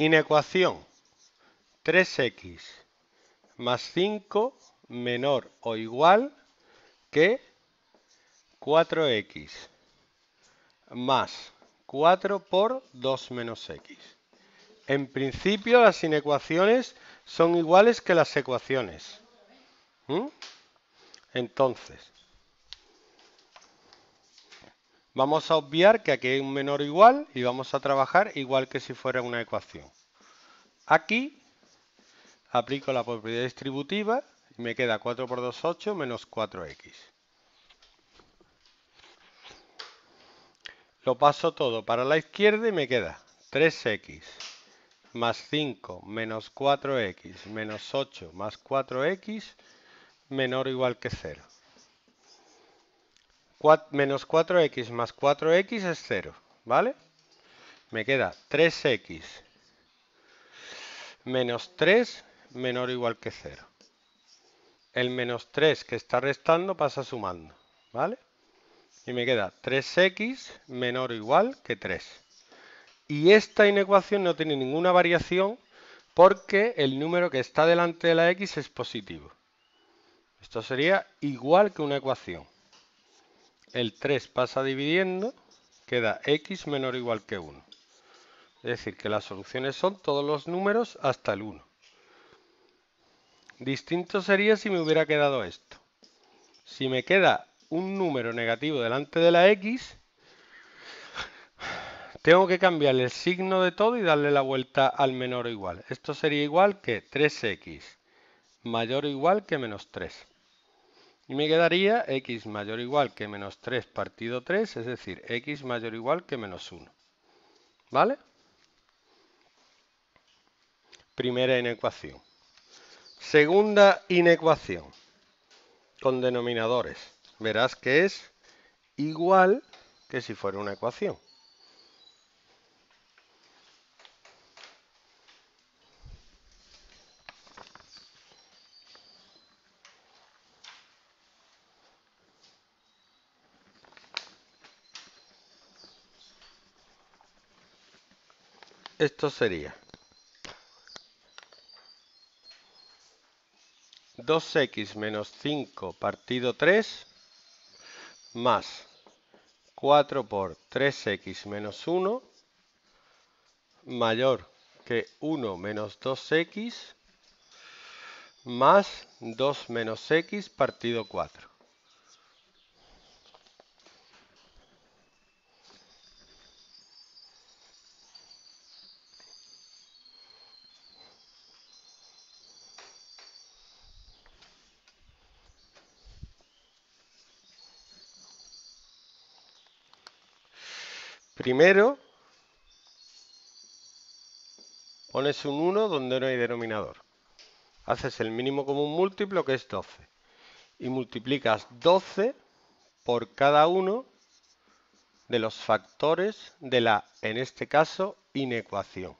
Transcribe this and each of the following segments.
Inecuación. 3x más 5 menor o igual que 4x más 4 por 2 menos x. En principio las inecuaciones son iguales que las ecuaciones. ¿Mm? Entonces, Vamos a obviar que aquí hay un menor igual y vamos a trabajar igual que si fuera una ecuación. Aquí aplico la propiedad distributiva y me queda 4 por 2, 8 menos 4x. Lo paso todo para la izquierda y me queda 3x más 5 menos 4x menos 8 más 4x menor o igual que 0 menos 4x más 4x es 0, ¿vale? Me queda 3x menos 3 menor o igual que 0. El menos 3 que está restando pasa sumando, ¿vale? Y me queda 3x menor o igual que 3. Y esta inecuación no tiene ninguna variación porque el número que está delante de la x es positivo. Esto sería igual que una ecuación el 3 pasa dividiendo, queda x menor o igual que 1. Es decir, que las soluciones son todos los números hasta el 1. Distinto sería si me hubiera quedado esto. Si me queda un número negativo delante de la x, tengo que cambiar el signo de todo y darle la vuelta al menor o igual. Esto sería igual que 3x mayor o igual que menos 3. Y me quedaría x mayor o igual que menos 3 partido 3, es decir, x mayor o igual que menos 1. ¿Vale? Primera inecuación. Segunda inecuación con denominadores. Verás que es igual que si fuera una ecuación. esto sería 2x menos 5 partido 3 más 4 por 3x menos 1 mayor que 1 menos 2x más 2 menos x partido 4. Primero, pones un 1 donde no hay denominador. Haces el mínimo común múltiplo que es 12. Y multiplicas 12 por cada uno de los factores de la, en este caso, inecuación.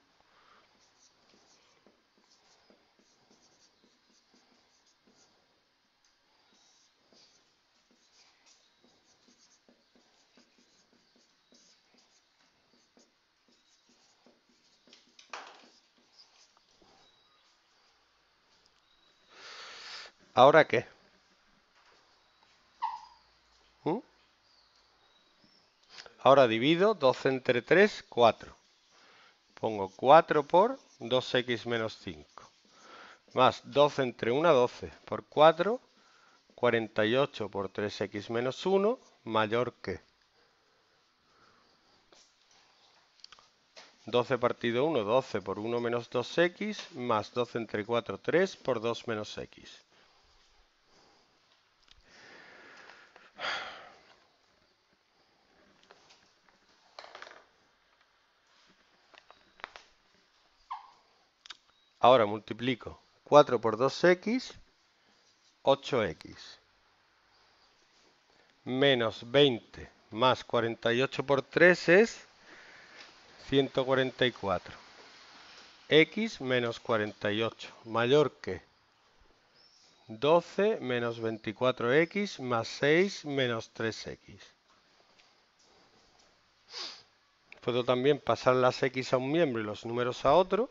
¿Ahora qué? ¿Mm? Ahora divido 12 entre 3, 4. Pongo 4 por 2x menos 5. Más 12 entre 1, 12. Por 4, 48 por 3x menos 1, mayor que. 12 partido 1, 12 por 1 menos 2x, más 12 entre 4, 3 por 2 menos x. Ahora multiplico 4 por 2x, 8x. Menos 20 más 48 por 3 es 144. x menos 48 mayor que 12 menos 24x más 6 menos 3x. Puedo también pasar las x a un miembro y los números a otro.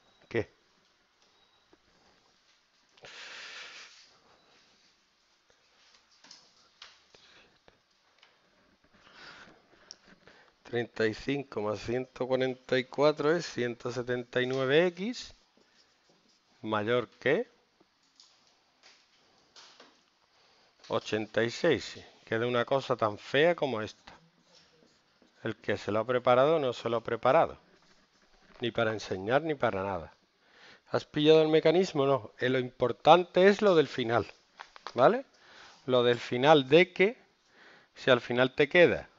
35 más 144 es 179x mayor que 86. Queda una cosa tan fea como esta. El que se lo ha preparado no se lo ha preparado. Ni para enseñar ni para nada. ¿Has pillado el mecanismo? No. Eh, lo importante es lo del final. ¿Vale? Lo del final de que si al final te queda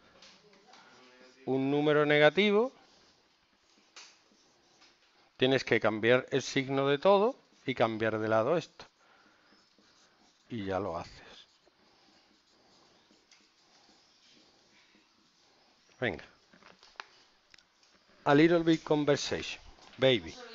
un número negativo, tienes que cambiar el signo de todo y cambiar de lado esto. Y ya lo haces. Venga. A little bit conversation, baby.